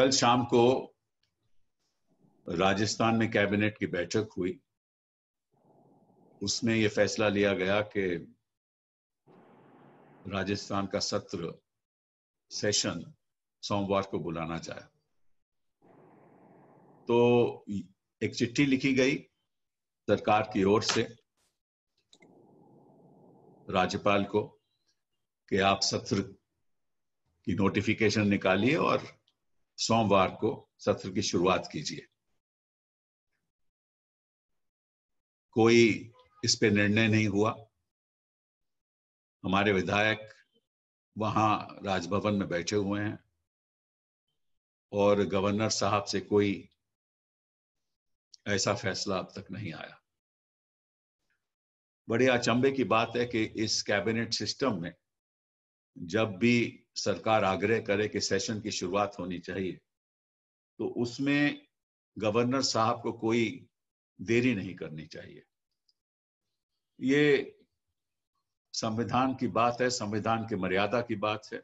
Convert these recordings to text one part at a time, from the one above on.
कल शाम को राजस्थान में कैबिनेट की बैठक हुई उसमें यह फैसला लिया गया कि राजस्थान का सत्र सेशन सोमवार को बुलाना जाए तो एक चिट्ठी लिखी गई सरकार की ओर से राज्यपाल को कि आप सत्र की नोटिफिकेशन निकालिए और सोमवार को सत्र की शुरुआत कीजिए कोई इस पे निर्णय नहीं हुआ हमारे विधायक वहां राजभवन में बैठे हुए हैं और गवर्नर साहब से कोई ऐसा फैसला अब तक नहीं आया बड़े अचंभे की बात है कि इस कैबिनेट सिस्टम में जब भी सरकार आग्रह करे कि सेशन की शुरुआत होनी चाहिए तो उसमें गवर्नर साहब को कोई देरी नहीं करनी चाहिए ये संविधान की बात है संविधान की मर्यादा की बात है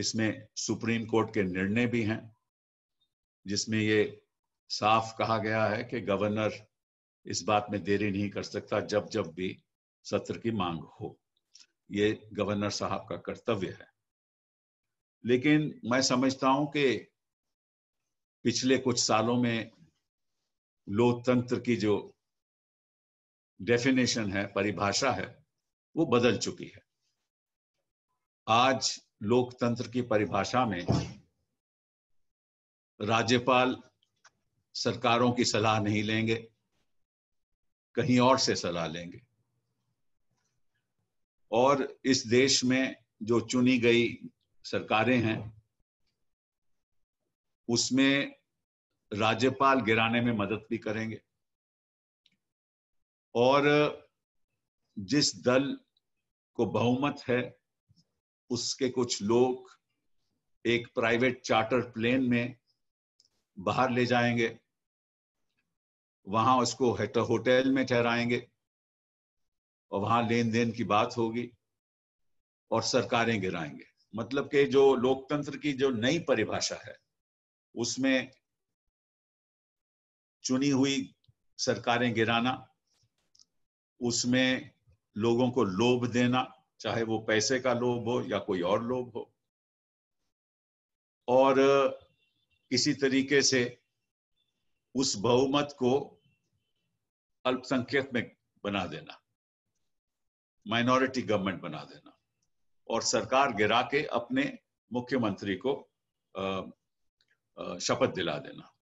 इसमें सुप्रीम कोर्ट के निर्णय भी हैं जिसमें ये साफ कहा गया है कि गवर्नर इस बात में देरी नहीं कर सकता जब जब भी सत्र की मांग हो ये गवर्नर साहब का कर्तव्य है लेकिन मैं समझता हूं कि पिछले कुछ सालों में लोकतंत्र की जो डेफिनेशन है परिभाषा है वो बदल चुकी है आज लोकतंत्र की परिभाषा में राज्यपाल सरकारों की सलाह नहीं लेंगे कहीं और से सलाह लेंगे और इस देश में जो चुनी गई सरकारें हैं उसमें राज्यपाल गिराने में मदद भी करेंगे और जिस दल को बहुमत है उसके कुछ लोग एक प्राइवेट चार्टर प्लेन में बाहर ले जाएंगे वहां उसको होटल में ठहराएंगे और वहां लेन देन की बात होगी और सरकारें गिराएंगे मतलब के जो लोकतंत्र की जो नई परिभाषा है उसमें चुनी हुई सरकारें गिराना उसमें लोगों को लोभ देना चाहे वो पैसे का लोभ हो या कोई और लोभ हो और किसी तरीके से उस बहुमत को अल्पसंख्यक में बना देना माइनॉरिटी गवर्नमेंट बना देना और सरकार गिरा के अपने मुख्यमंत्री को शपथ दिला देना